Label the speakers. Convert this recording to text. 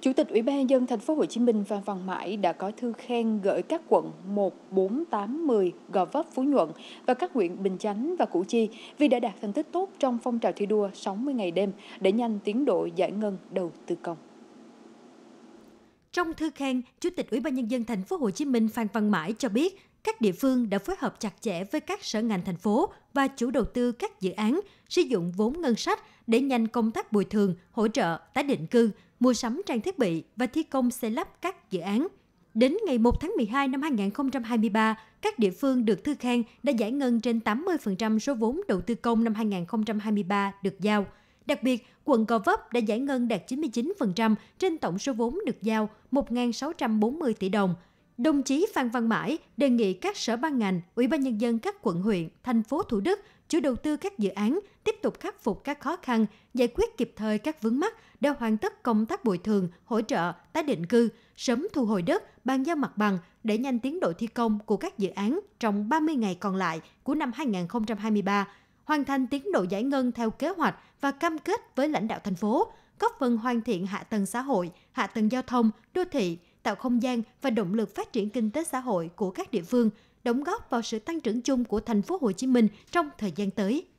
Speaker 1: Chủ tịch Ủy ban nhân dân thành phố Hồ Chí Minh Phan Văn Mãi đã có thư khen gửi các quận 1, 4, 8, 10, Gò Vấp, Phú Nhuận và các huyện Bình Chánh và Củ Chi vì đã đạt thành tích tốt trong phong trào thi đua 60 ngày đêm để nhanh tiến độ giải ngân đầu tư công.
Speaker 2: Trong thư khen,
Speaker 1: Chủ tịch Ủy ban nhân dân thành phố Hồ
Speaker 2: Chí Minh Phan Văn Mãi cho biết, các địa phương đã phối hợp chặt chẽ với các sở ngành thành phố và chủ đầu tư các dự án sử dụng vốn ngân sách để nhanh công tác bồi thường, hỗ trợ, tái định cư, mua sắm trang thiết bị và thi công xây lắp các dự án. Đến ngày 1 tháng 12 năm 2023, các địa phương được thư khen đã giải ngân trên 80% số vốn đầu tư công năm 2023 được giao – Đặc biệt, quận Gò Vấp đã giải ngân đạt 99% trên tổng số vốn được giao 1.640 tỷ đồng. Đồng chí Phan Văn Mãi đề nghị các sở ban ngành, ủy ban nhân dân các quận huyện, thành phố Thủ Đức chủ đầu tư các dự án tiếp tục khắc phục các khó khăn, giải quyết kịp thời các vướng mắc để hoàn tất công tác bồi thường, hỗ trợ, tái định cư, sớm thu hồi đất, bàn giao mặt bằng để nhanh tiến độ thi công của các dự án trong 30 ngày còn lại của năm 2023 hoàn thành tiến độ giải ngân theo kế hoạch và cam kết với lãnh đạo thành phố, góp phần hoàn thiện hạ tầng xã hội, hạ tầng giao thông, đô thị, tạo không gian và động lực phát triển kinh tế xã hội của các địa phương, đóng góp vào sự tăng trưởng chung của thành phố Hồ Chí Minh trong thời gian tới.